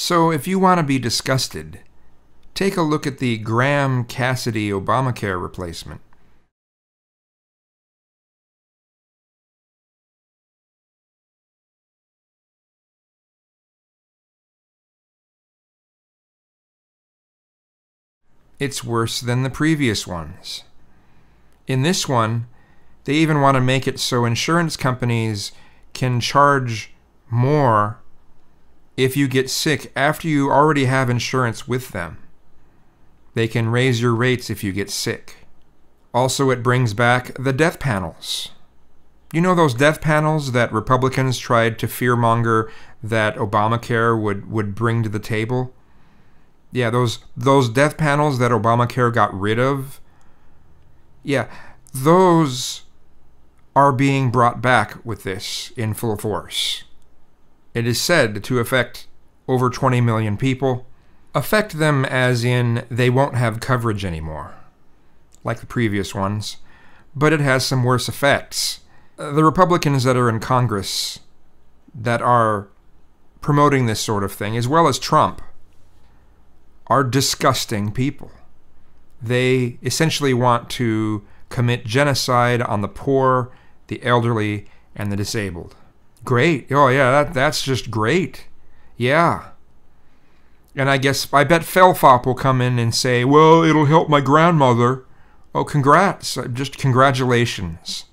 So if you want to be disgusted, take a look at the Graham Cassidy Obamacare replacement. It's worse than the previous ones. In this one, they even want to make it so insurance companies can charge more if you get sick after you already have insurance with them. They can raise your rates if you get sick. Also, it brings back the death panels. You know those death panels that Republicans tried to fearmonger that Obamacare would, would bring to the table? Yeah, those those death panels that Obamacare got rid of. Yeah, those are being brought back with this in full force. It is said to affect over 20 million people. Affect them as in they won't have coverage anymore, like the previous ones, but it has some worse effects. The Republicans that are in Congress that are promoting this sort of thing, as well as Trump, are disgusting people. They essentially want to commit genocide on the poor, the elderly, and the disabled. Great. Oh yeah, that that's just great. Yeah. And I guess I bet Felfop will come in and say, "Well, it'll help my grandmother." Oh, congrats! Just congratulations.